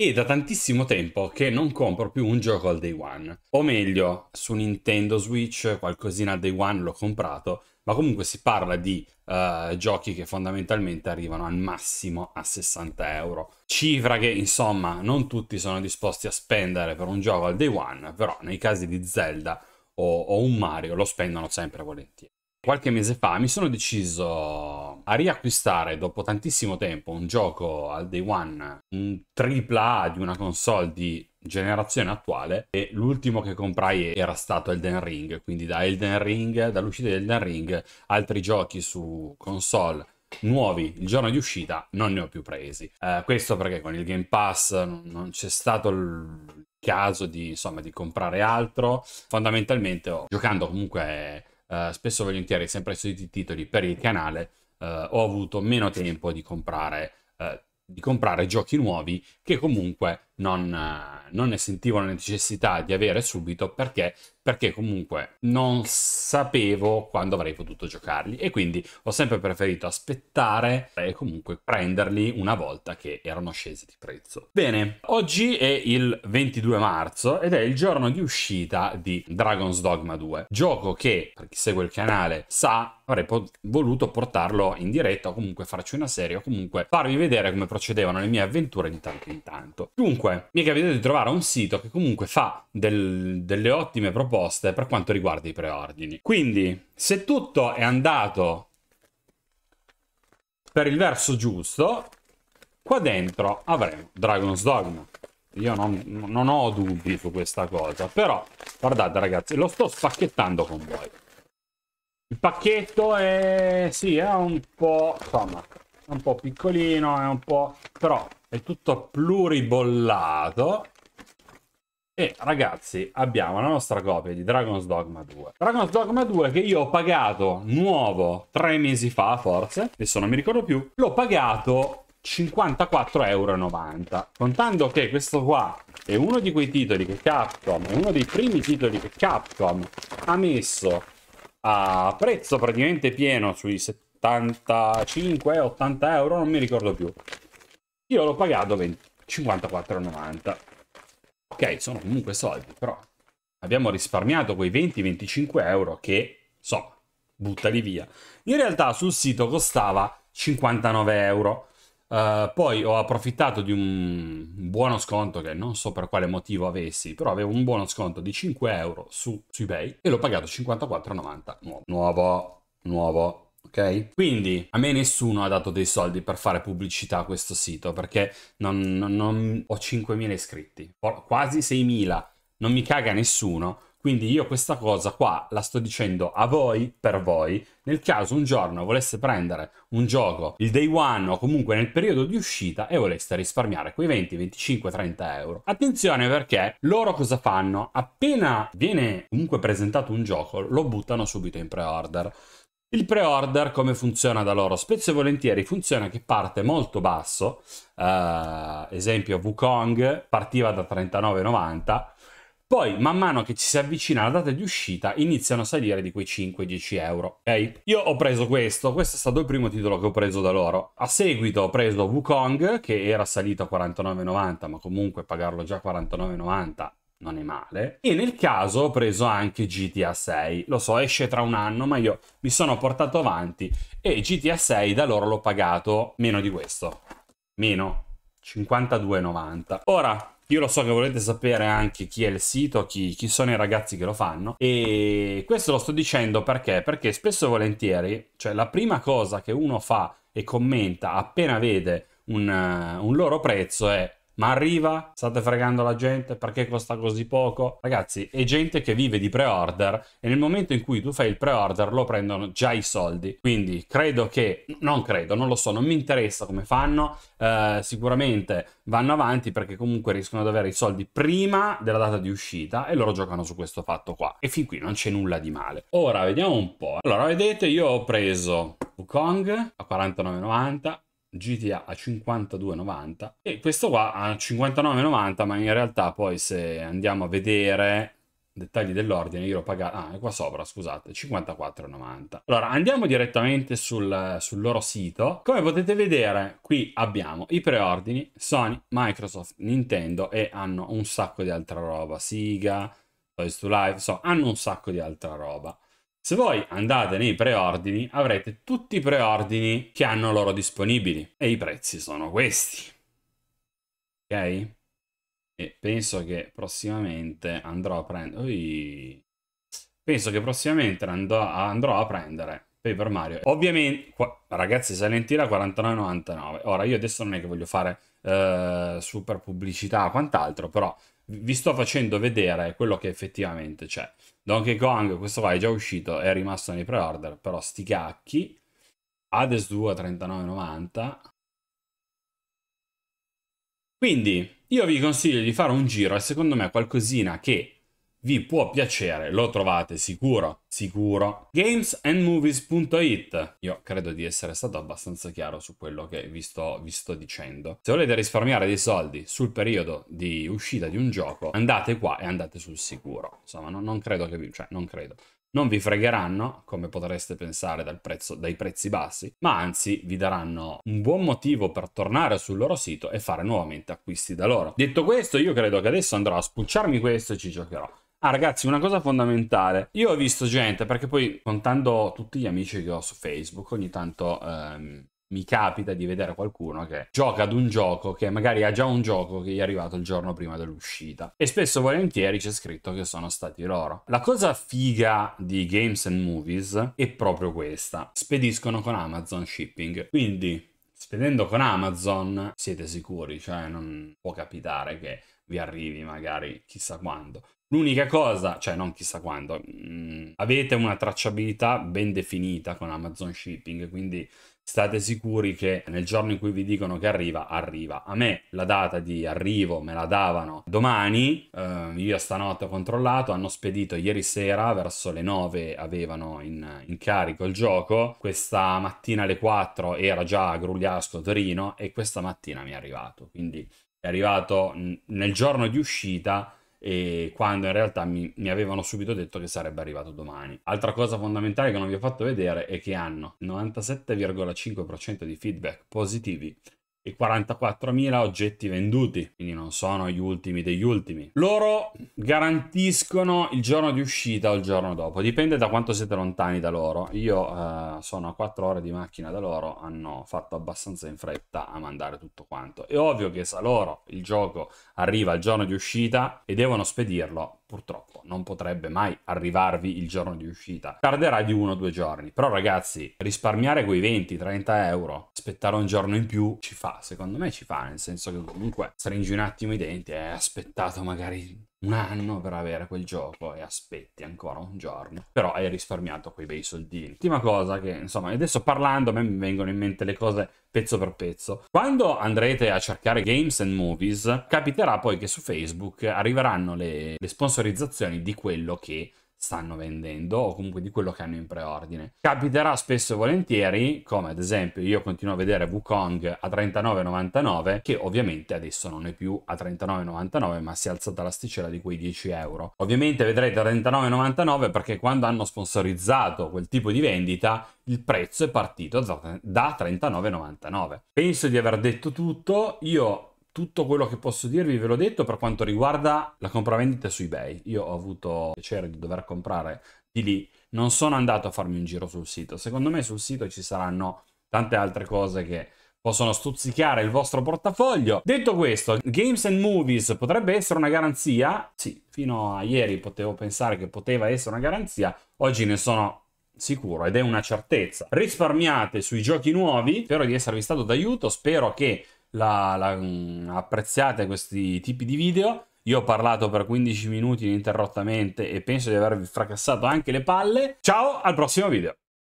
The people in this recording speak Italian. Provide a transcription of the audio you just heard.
E da tantissimo tempo che non compro più un gioco al day one. O meglio, su Nintendo Switch qualcosina al day one l'ho comprato, ma comunque si parla di uh, giochi che fondamentalmente arrivano al massimo a 60 euro. Cifra che insomma non tutti sono disposti a spendere per un gioco al day one, però nei casi di Zelda o, o un Mario lo spendono sempre volentieri qualche mese fa mi sono deciso a riacquistare dopo tantissimo tempo un gioco al day one, un AAA di una console di generazione attuale e l'ultimo che comprai era stato Elden Ring, quindi da Elden Ring, dall'uscita di Elden Ring, altri giochi su console nuovi il giorno di uscita non ne ho più presi. Uh, questo perché con il Game Pass non c'è stato il caso di, insomma, di comprare altro. Fondamentalmente, oh, giocando comunque eh, spesso e volentieri sempre sui titoli per il canale eh, ho avuto meno tempo di comprare, eh, di comprare giochi nuovi che comunque non, eh, non, ne sentivo la necessità di avere subito perché, perché comunque non sapevo quando avrei potuto giocarli e quindi ho sempre preferito aspettare e comunque prenderli una volta che erano scesi di prezzo. Bene, oggi è il 22 marzo ed è il giorno di uscita di Dragon's Dogma 2, gioco che per chi segue il canale sa avrei po voluto portarlo in diretta o comunque farci una serie o comunque farvi vedere come procedevano le mie avventure di tanto in tanto. Dunque comunque mi è capitato di trovare un sito che comunque fa del, delle ottime proposte per quanto riguarda i preordini. Quindi, se tutto è andato per il verso giusto, qua dentro avremo Dragon's Dogma. Io non, non ho dubbi su questa cosa, però guardate ragazzi, lo sto spacchettando con voi. Il pacchetto è... sì, è un po'... insomma, è un po' piccolino, è un po'... però è tutto pluribollato e ragazzi abbiamo la nostra copia di Dragon's Dogma 2 Dragon's Dogma 2 che io ho pagato nuovo tre mesi fa forse adesso non mi ricordo più l'ho pagato 54,90 euro contando che questo qua è uno di quei titoli che Capcom è uno dei primi titoli che Capcom ha messo a prezzo praticamente pieno sui 75-80 euro non mi ricordo più io l'ho pagato 54,90. Ok, sono comunque soldi, però abbiamo risparmiato quei 20-25 euro che, so, buttali via. In realtà sul sito costava 59 euro. Uh, poi ho approfittato di un buono sconto che non so per quale motivo avessi, però avevo un buono sconto di 5 euro su, su eBay e l'ho pagato 54,90. Nuovo, nuovo, nuovo ok? Quindi a me nessuno ha dato dei soldi per fare pubblicità a questo sito perché non, non, non ho 5.000 iscritti, ho quasi 6.000, non mi caga nessuno. Quindi io questa cosa qua la sto dicendo a voi, per voi, nel caso un giorno voleste prendere un gioco il day one o comunque nel periodo di uscita e voleste risparmiare quei 20, 25, 30 euro. Attenzione perché loro cosa fanno? Appena viene comunque presentato un gioco lo buttano subito in pre-order. Il pre-order come funziona da loro? Spesso e volentieri funziona che parte molto basso, uh, esempio Wukong partiva da 39,90, poi man mano che ci si avvicina alla data di uscita iniziano a salire di quei 5-10 euro, ok? Io ho preso questo, questo è stato il primo titolo che ho preso da loro. A seguito ho preso Wukong che era salito a 49,90, ma comunque pagarlo già 49,90 non è male. E nel caso ho preso anche GTA 6. Lo so, esce tra un anno, ma io mi sono portato avanti e GTA 6 da loro l'ho pagato meno di questo. Meno 52,90. Ora io lo so che volete sapere anche chi è il sito, chi, chi, sono i ragazzi che lo fanno e questo lo sto dicendo perché? Perché spesso e volentieri, cioè la prima cosa che uno fa e commenta appena vede un, eh, un loro prezzo è ma arriva, state fregando la gente perché costa così poco. Ragazzi, è gente che vive di pre-order e nel momento in cui tu fai il pre-order lo prendono già i soldi. Quindi credo che, non credo, non lo so, non mi interessa come fanno, eh, sicuramente vanno avanti perché comunque riescono ad avere i soldi prima della data di uscita e loro giocano su questo fatto qua. E fin qui non c'è nulla di male. Ora vediamo un po'. Allora, vedete, io ho preso Wukong a 49,90 GTA a 52,90 e questo qua a 59,90 ma in realtà poi se andiamo a vedere dettagli dell'ordine io l'ho pagato ah è qua sopra scusate 54,90 allora andiamo direttamente sul, sul, loro sito come potete vedere qui abbiamo i preordini Sony Microsoft Nintendo e hanno un sacco di altra roba Siga Toys to Life insomma hanno un sacco di altra roba se voi andate nei preordini avrete tutti i preordini che hanno loro disponibili e i prezzi sono questi. Ok? E penso che prossimamente andrò a prendere... Ui. Penso che prossimamente andrò a prendere Paper Mario. Ovviamente, qua, ragazzi, Salentina 49,99. Ora, io adesso non è che voglio fare eh, super pubblicità o quant'altro, però vi sto facendo vedere quello che effettivamente c'è. Donkey Kong, questo qua è già uscito, è rimasto nei pre-order, però sti cacchi. Hades 2 a 39,90. Quindi, io vi consiglio di fare un giro e secondo me qualcosina che vi può piacere, lo trovate sicuro, sicuro. Gamesandmovies.it Io credo di essere stato abbastanza chiaro su quello che vi sto, vi sto, dicendo. Se volete risparmiare dei soldi sul periodo di uscita di un gioco, andate qua e andate sul sicuro. Insomma, non, non credo che vi... cioè, non credo. Non vi fregheranno, come potreste pensare prezzo, dai prezzi bassi, ma anzi vi daranno un buon motivo per tornare sul loro sito e fare nuovamente acquisti da loro. Detto questo, io credo che adesso andrò a spulciarmi questo e ci giocherò. Ah ragazzi, una cosa fondamentale. Io ho visto gente, perché poi contando tutti gli amici che ho su Facebook, ogni tanto ehm, mi capita di vedere qualcuno che gioca ad un gioco che magari ha già un gioco che gli è arrivato il giorno prima dell'uscita. E spesso volentieri c'è scritto che sono stati loro. La cosa figa di Games and Movies è proprio questa. Spediscono con Amazon Shipping. Quindi... Spedendo con Amazon siete sicuri, cioè non può capitare che vi arrivi magari chissà quando. L'unica cosa, cioè non chissà quando, mh, mm, avete una tracciabilità ben definita con Amazon Shipping, quindi state sicuri che nel giorno in cui vi dicono che arriva, arriva. A me la data di arrivo me la davano domani, eh, io stanotte ho controllato, hanno spedito ieri sera, verso le 9 avevano in, in carico il gioco, questa mattina alle 4 era già a Grugliasco Torino e questa mattina mi è arrivato, quindi è arrivato nel giorno di uscita e quando in realtà mi, mi, avevano subito detto che sarebbe arrivato domani. Altra cosa fondamentale che non vi ho fatto vedere è che hanno 97,5% di feedback positivi e 44.000 oggetti venduti, quindi non sono gli ultimi degli ultimi. Loro garantiscono il giorno di uscita o il giorno dopo, dipende da quanto siete lontani da loro. Io eh, sono a 4 ore di macchina da loro, hanno fatto abbastanza in fretta a mandare tutto quanto. È ovvio che se loro il gioco arriva al giorno di uscita e devono spedirlo, purtroppo non potrebbe mai arrivarvi il giorno di uscita. Tarderà di uno o due giorni. Però ragazzi, risparmiare quei 20-30 euro, aspettare un giorno in più, ci fa. Secondo me ci fa, nel senso che comunque stringi un attimo i denti e eh, aspettate magari un anno per avere quel gioco e aspetti ancora un giorno. Però hai risparmiato quei bei soldini. Ultima cosa che, insomma, adesso parlando a me mi vengono in mente le cose pezzo per pezzo. Quando andrete a cercare games and movies, capiterà poi che su Facebook arriveranno le, le sponsorizzazioni di quello che stanno vendendo o comunque di quello che hanno in preordine. Capiterà spesso e volentieri, come ad esempio io continuo a vedere Wukong a 39,99 che ovviamente adesso non è più a 39,99 ma si è alzata l'asticella di quei 10 euro. Ovviamente vedrete 39,99 perché quando hanno sponsorizzato quel tipo di vendita il prezzo è partito da 39,99. Penso di aver detto tutto, io tutto quello che posso dirvi ve l'ho detto per quanto riguarda la compravendita su eBay. Io ho avuto piacere di dover comprare di lì, non sono andato a farmi un giro sul sito. Secondo me sul sito ci saranno tante altre cose che possono stuzzicare il vostro portafoglio. Detto questo, Games and Movies potrebbe essere una garanzia? Sì, fino a ieri potevo pensare che poteva essere una garanzia, oggi ne sono sicuro ed è una certezza. Risparmiate sui giochi nuovi, spero di esservi stato d'aiuto, spero che la, la, mm, apprezziate questi tipi di video. Io ho parlato per 15 minuti ininterrottamente e penso di avervi fracassato anche le palle. Ciao, al prossimo video!